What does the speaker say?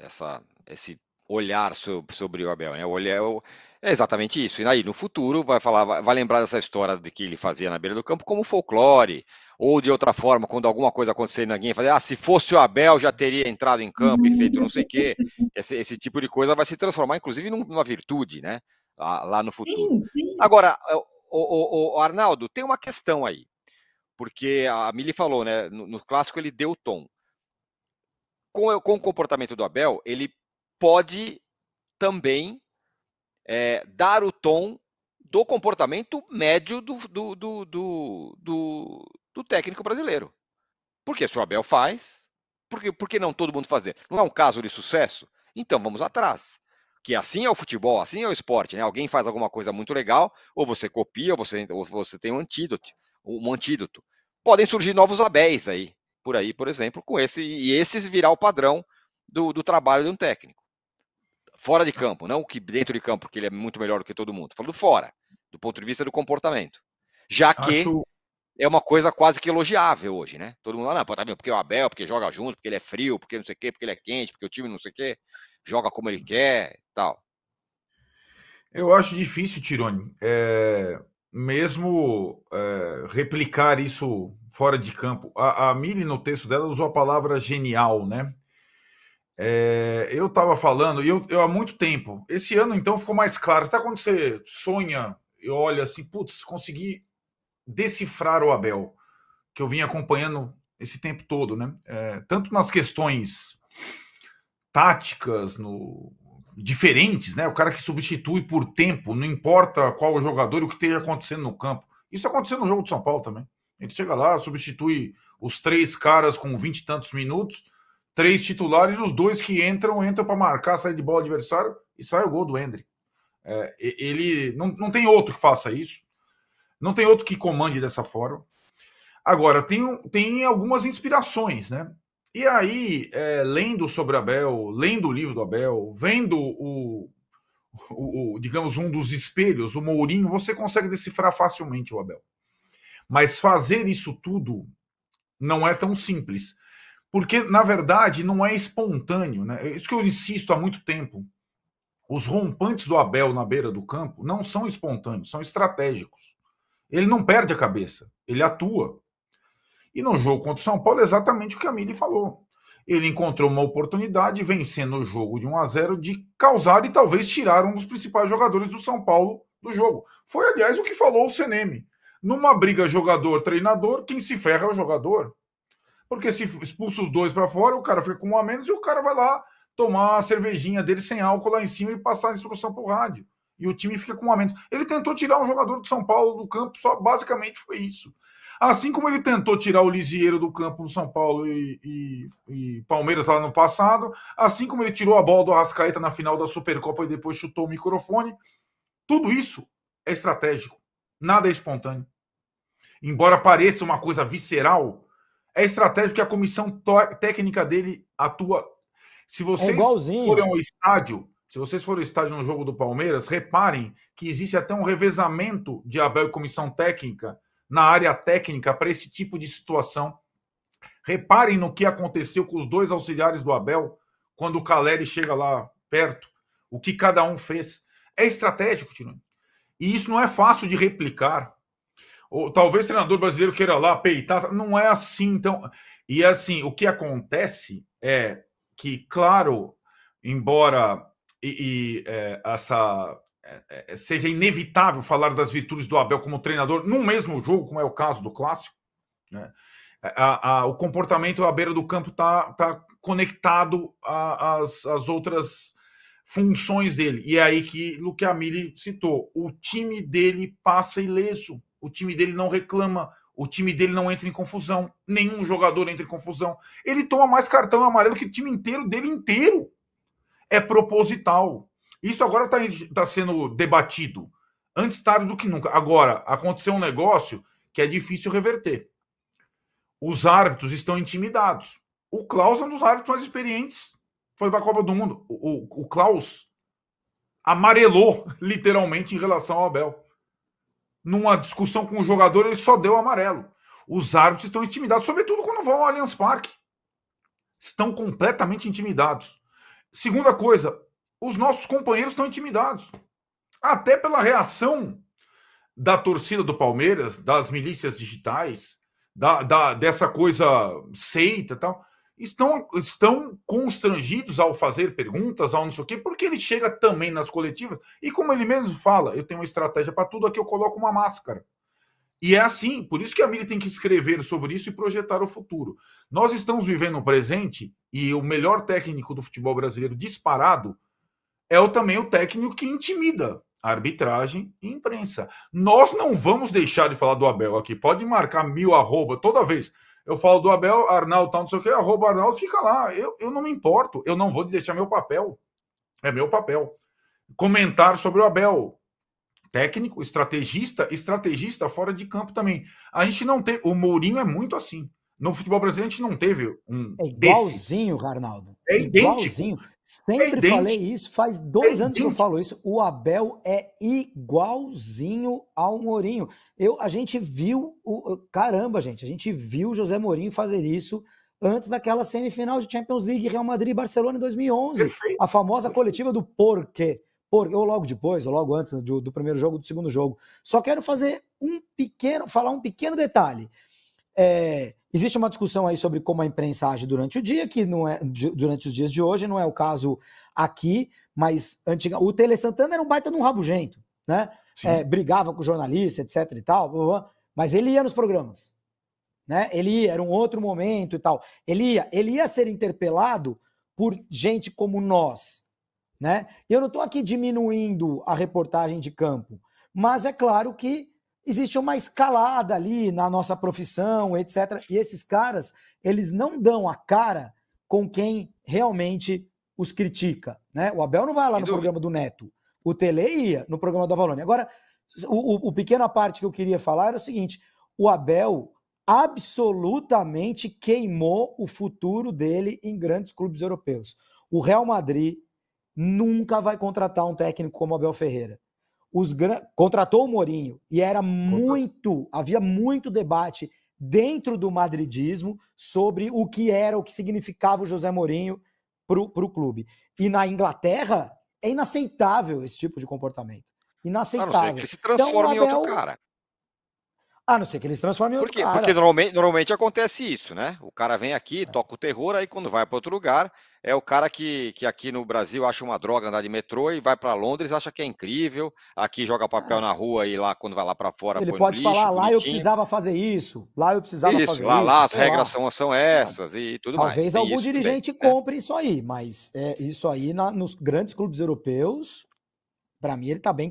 essa, esse olhar sobre, sobre o Abel, né? O olhar é exatamente isso. E aí, no futuro, vai falar, vai, vai lembrar dessa história de que ele fazia na beira do campo como folclore, ou de outra forma, quando alguma coisa acontecer, ninguém fazer, ah, se fosse o Abel já teria entrado em campo e feito não sei o quê. Esse, esse, tipo de coisa vai se transformar, inclusive, numa virtude, né? Lá no futuro. Sim, sim. Agora, o, o, o Arnaldo, tem uma questão aí, porque a Mili falou, né? No, no clássico ele deu tom com, eh, com o comportamento do Abel, ele pode também é, dar o tom do comportamento médio do, do, do, do, do técnico brasileiro. Porque se o Abel faz, por que, por que não todo mundo fazer? Não é um caso de sucesso? Então vamos atrás. Que assim é o futebol, assim é o esporte, né? Alguém faz alguma coisa muito legal, ou você copia, ou você, ou você tem um antídoto, um antídoto. Podem surgir novos Abéis aí por aí, por exemplo, com esse e esses virar o padrão do, do trabalho de um técnico. Fora de campo, não que dentro de campo, porque ele é muito melhor do que todo mundo. Falando fora, do ponto de vista do comportamento. Já que Acho... é uma coisa quase que elogiável hoje, né? Todo mundo fala, ah, não, tá vendo? Porque o Abel, porque joga junto, porque ele é frio, porque não sei o quê, porque ele é quente, porque o time não sei o quê, joga como ele quer tal. Eu acho difícil, Tirone, é, mesmo é, replicar isso fora de campo. A, a Mili, no texto dela, usou a palavra genial, né? É, eu estava falando, e eu, eu, há muito tempo, esse ano então ficou mais claro, até quando você sonha e olha assim, putz, consegui decifrar o Abel, que eu vim acompanhando esse tempo todo, né? É, tanto nas questões táticas, no diferentes, né? O cara que substitui por tempo, não importa qual o jogador e o que esteja acontecendo no campo. Isso aconteceu no jogo de São Paulo também. Ele chega lá, substitui os três caras com vinte e tantos minutos, três titulares, os dois que entram, entram para marcar, sair de bola adversário e sai o gol do Hendrick. É, ele não, não tem outro que faça isso, não tem outro que comande dessa forma. Agora, tem, tem algumas inspirações, né? E aí, é, lendo sobre Abel, lendo o livro do Abel, vendo o, o, o, digamos, um dos espelhos, o Mourinho, você consegue decifrar facilmente o Abel. Mas fazer isso tudo não é tão simples. Porque, na verdade, não é espontâneo. Né? É isso que eu insisto há muito tempo. Os rompantes do Abel na beira do campo não são espontâneos, são estratégicos. Ele não perde a cabeça, ele atua. E no jogo contra o São Paulo, é exatamente o que a Mili falou. Ele encontrou uma oportunidade, vencendo o jogo de 1 a 0 de causar e talvez tirar um dos principais jogadores do São Paulo do jogo. Foi, aliás, o que falou o CNM. Numa briga jogador-treinador, quem se ferra é o jogador. Porque se expulsa os dois para fora, o cara fica com um a menos e o cara vai lá tomar a cervejinha dele sem álcool lá em cima e passar a instrução pro rádio. E o time fica com um a menos. Ele tentou tirar um jogador do São Paulo do campo, só basicamente foi isso. Assim como ele tentou tirar o Lisieiro do campo do São Paulo e, e, e, Palmeiras lá no passado, assim como ele tirou a bola do Arrascaeta na final da Supercopa e depois chutou o microfone, tudo isso é estratégico. Nada é espontâneo. Embora pareça uma coisa visceral, é estratégico que a comissão técnica dele atua. Se vocês é forem ao estádio, se vocês forem ao estádio no jogo do Palmeiras, reparem que existe até um revezamento de Abel e comissão técnica na área técnica para esse tipo de situação. Reparem no que aconteceu com os dois auxiliares do Abel quando o Caleri chega lá perto, o que cada um fez. É estratégico, Tirone. E isso não é fácil de replicar. Ou, talvez treinador brasileiro queira lá peitar. Tá, não é assim. Então, e assim, o que acontece é que, claro, embora e, e é, essa é, é, seja inevitável falar das virtudes do Abel como treinador no mesmo jogo, como é o caso do clássico, né? A, a, o comportamento à beira do campo está tá conectado às outras funções dele. E é aí que o que a citou, o time dele passa ileso, o time dele não reclama, o time dele não entra em confusão, nenhum jogador entra em confusão. Ele toma mais cartão amarelo que o time inteiro dele inteiro. É proposital. Isso agora está tá sendo debatido. Antes tarde do que nunca. Agora, aconteceu um negócio que é difícil reverter. Os árbitros estão intimidados. O Klaus é um dos árbitros mais experientes foi para a Copa do Mundo. O, o, o Klaus amarelou, literalmente, em relação ao Abel. Numa discussão com o jogador, ele só deu amarelo. Os árbitros estão intimidados, sobretudo quando vão ao Allianz Parque. Estão completamente intimidados. Segunda coisa, os nossos companheiros estão intimidados. Até pela reação da torcida do Palmeiras, das milícias digitais, da, da dessa coisa seita e tal estão, estão constrangidos ao fazer perguntas, ao não sei o quê, porque ele chega também nas coletivas e, como ele mesmo fala, eu tenho uma estratégia para tudo, aqui eu coloco uma máscara. E é assim, por isso que a mídia tem que escrever sobre isso e projetar o futuro. Nós estamos vivendo o presente e o melhor técnico do futebol brasileiro disparado é o, também o técnico que intimida a arbitragem e imprensa. Nós não vamos deixar de falar do Abel aqui. Pode marcar mil arroba toda vez. Eu falo do Abel, Arnaldo, tal, não sei o que, arroba Arnaldo, fica lá. Eu, eu não me importo, eu não vou deixar meu papel. É meu papel. Comentar sobre o Abel. Técnico, estrategista, estrategista fora de campo também. A gente não tem. O Mourinho é muito assim. No futebol brasileiro a gente não teve um. É igualzinho, desse. Arnaldo. É idêntico. Igualzinho. Sempre é falei isso, faz dois é anos que eu falo isso. O Abel é igualzinho ao Mourinho. Eu, a gente viu, o, caramba, gente, a gente viu José Mourinho fazer isso antes daquela semifinal de Champions League Real Madrid e Barcelona em 2011. Perfeito. A famosa coletiva do porquê. Por, ou logo depois, ou logo antes do, do primeiro jogo, do segundo jogo. Só quero fazer um pequeno, falar um pequeno detalhe. É, Existe uma discussão aí sobre como a imprensa age durante o dia, que não é durante os dias de hoje, não é o caso aqui, mas antiga, o Tele Santana era um baita de um rabugento, né? É, brigava com jornalista, etc e tal, blá, blá, mas ele ia nos programas, né? Ele ia, era um outro momento e tal. Ele ia, ele ia ser interpelado por gente como nós, né? Eu não estou aqui diminuindo a reportagem de campo, mas é claro que existe uma escalada ali na nossa profissão, etc. E esses caras, eles não dão a cara com quem realmente os critica. Né? O Abel não vai lá no programa do Neto. O Tele ia no programa do Avalone. Agora, o, o, o pequena parte que eu queria falar era o seguinte: o Abel absolutamente queimou o futuro dele em grandes clubes europeus. O Real Madrid nunca vai contratar um técnico como Abel Ferreira os contratou o Mourinho e era muito, havia muito debate dentro do madridismo sobre o que era, o que significava o José Mourinho para o clube. E na Inglaterra é inaceitável esse tipo de comportamento. Inaceitável. A não ser que ele se então, transforme então, Abel... em outro cara. A não ser que ele se transforme em Por cara. Porque normalmente, normalmente acontece isso, né? O cara vem aqui, é. toca o terror, aí quando vai para outro lugar, é o cara que, que aqui no Brasil acha uma droga andar de metrô e vai para Londres, acha que é incrível. Aqui joga papel ah. na rua e lá, quando vai lá para fora, ele pode lixo, falar: lá bonitinho. eu precisava fazer isso, lá eu precisava isso, fazer lá, isso. Lá as regras são, são é. essas e tudo Talvez mais. Talvez é algum isso, dirigente bem. Né? compre é. isso aí, mas é, isso aí na, nos grandes clubes europeus, para mim, ele está bem